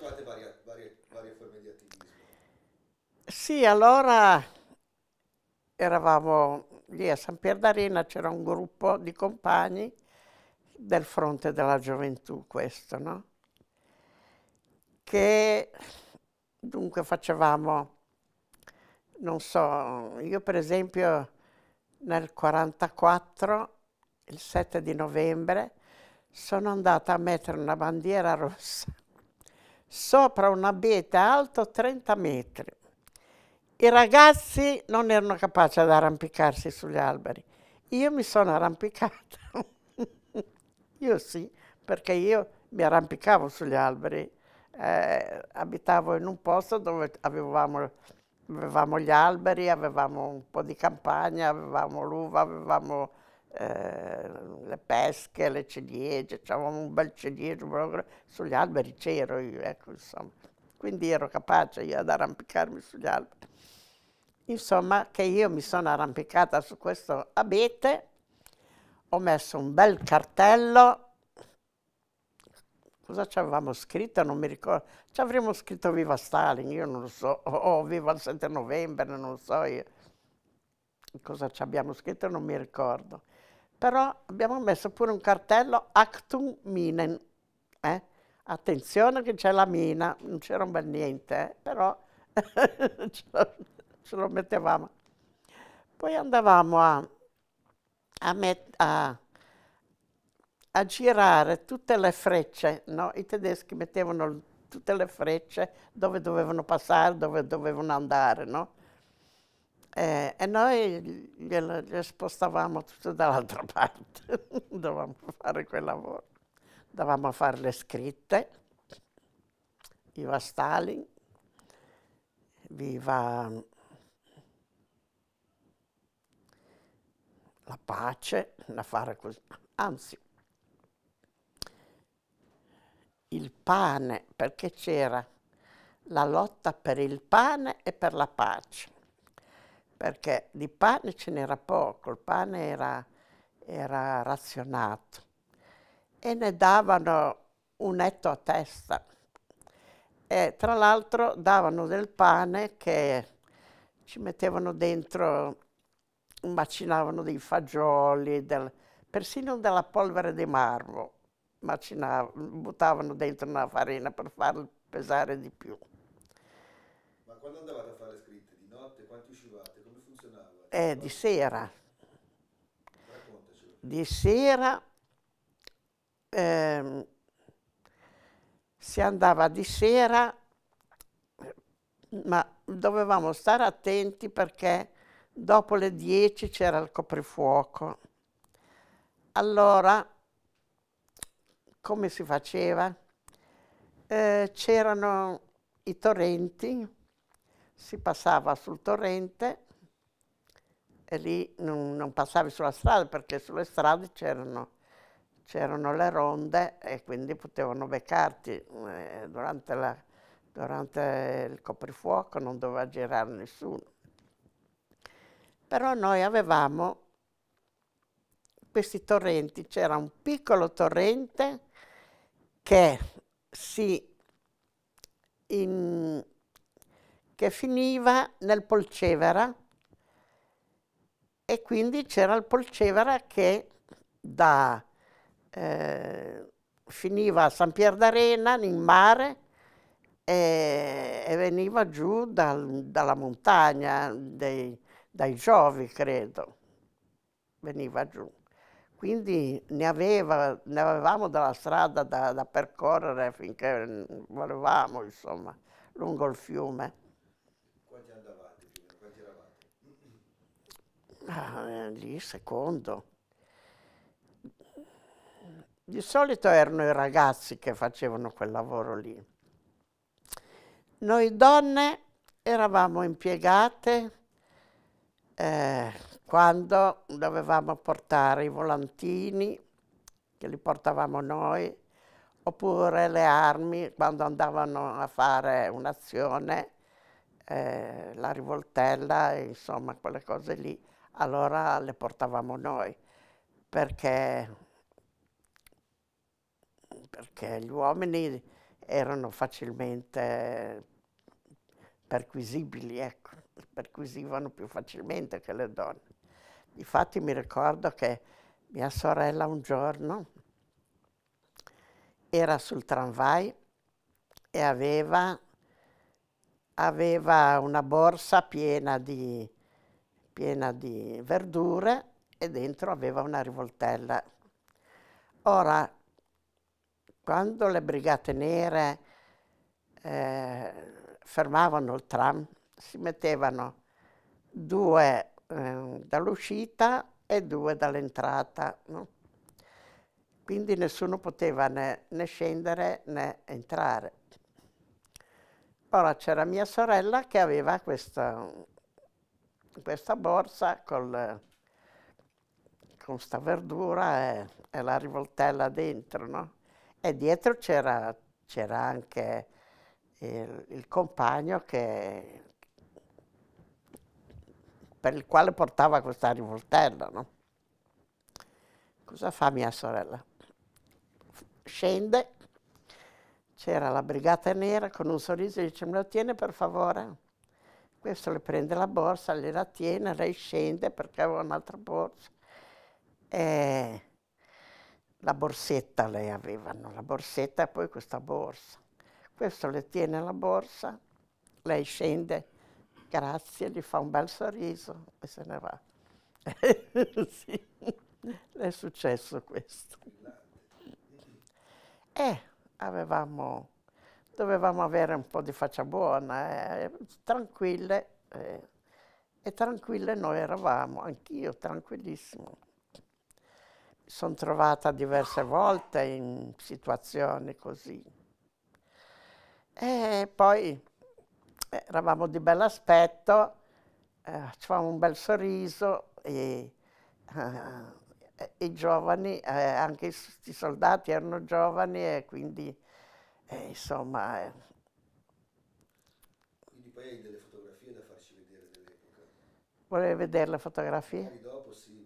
facevate varie, varie, varie forme di attivismo? Sì, allora eravamo lì a San Pierdarena, c'era un gruppo di compagni del fronte della gioventù, questo, no? Che dunque facevamo, non so, io per esempio nel 44, il 7 di novembre, sono andata a mettere una bandiera rossa sopra un abete alto 30 metri. I ragazzi non erano capaci ad arrampicarsi sugli alberi. Io mi sono arrampicata. io sì, perché io mi arrampicavo sugli alberi. Eh, abitavo in un posto dove avevamo, avevamo, gli alberi, avevamo un po' di campagna, avevamo l'uva, avevamo Ehm, le pesche, le ciliegie, avevamo un bel ciliegio proprio sugli alberi, c'ero io, ecco insomma. Quindi ero capace io ad arrampicarmi sugli alberi. Insomma, che io mi sono arrampicata su questo abete, ho messo un bel cartello, cosa ci avevamo scritto? Non mi ricordo, ci avremmo scritto Viva Stalin, io non lo so, o oh, Viva il 7 novembre, non lo so io. Cosa ci abbiamo scritto non mi ricordo però abbiamo messo pure un cartello Actum Minen. Eh? Attenzione che c'è la mina, non c'era un bel niente, eh? però ce, lo, ce, lo, mettevamo. Poi andavamo a, a, met, a, a girare tutte le frecce, no? i tedeschi mettevano tutte le frecce dove dovevano passare, dove dovevano andare, no? Eh, e noi glielo, glielo spostavamo tutto dall'altra parte, dovevamo fare quel lavoro, dovevamo fare le scritte, viva Stalin, viva mm, la pace, da fare così, anzi il pane, perché c'era la lotta per il pane e per la pace perché di pane ce n'era poco, il pane era, era razionato e ne davano un etto a testa. E tra l'altro davano del pane che ci mettevano dentro, macinavano dei fagioli, del, persino della polvere di marmo, buttavano dentro una farina per farlo pesare di più. Ma quando andava eh, di sera. Di sera eh, si andava di sera, ma dovevamo stare attenti perché dopo le 10 c'era il coprifuoco. Allora, come si faceva? Eh, c'erano i torrenti, si passava sul torrente lì non, non passavi sulla strada perché sulle strade c'erano c'erano le ronde e quindi potevano beccarti. Eh, durante, la, durante, il coprifuoco non doveva girare nessuno. Però noi avevamo questi torrenti, c'era un piccolo torrente che, si, in, che finiva nel Polcevera, e quindi c'era il Polcevera che da, eh, finiva a San Pier d'Arena, in mare, e, e veniva giù dal, dalla montagna, dei, dai Giovi, credo, veniva giù. Quindi ne, aveva, ne avevamo della strada da, da percorrere finché volevamo, insomma, lungo il fiume. Ah, lì secondo. Di solito erano i ragazzi che facevano quel lavoro lì. Noi donne eravamo impiegate eh, quando dovevamo portare i volantini, che li portavamo noi, oppure le armi quando andavano a fare un'azione, eh, la rivoltella, insomma quelle cose lì allora le portavamo noi, perché, perché gli uomini erano facilmente perquisibili, ecco, perquisivano più facilmente che le donne. Infatti mi ricordo che mia sorella un giorno era sul tramvai e aveva, aveva una borsa piena di, piena di verdure e dentro aveva una rivoltella. Ora, quando le brigate nere eh, fermavano il tram, si mettevano due eh, dall'uscita e due dall'entrata. No? Quindi nessuno poteva né, né scendere né entrare. Ora c'era mia sorella che aveva questo questa borsa col, con questa verdura e, e, la rivoltella dentro, no? E dietro c'era, anche il, il compagno che, per il quale portava questa rivoltella, no? Cosa fa mia sorella? Scende, c'era la brigata nera con un sorriso e dice, me lo tiene per favore? Questo le prende la borsa, gliela tiene, lei scende perché aveva un'altra borsa. E la borsetta le avevano, la borsetta e poi questa borsa. Questo le tiene la borsa, lei scende, grazie, gli fa un bel sorriso e se ne va. sì, le è successo questo. Eh, avevamo dovevamo avere un po' di faccia buona, eh, tranquille. Eh, e tranquille noi eravamo, anch'io tranquillissimo. Mi sono trovata diverse volte in situazioni così. E poi eh, eravamo di bell'aspetto, eh, facevamo un bel sorriso e eh, i giovani, eh, anche i soldati erano giovani e quindi e eh, insomma... Eh. Quindi poi hai delle fotografie da farci vedere dell'epoca? Volevi vedere le fotografie? Magari dopo sì,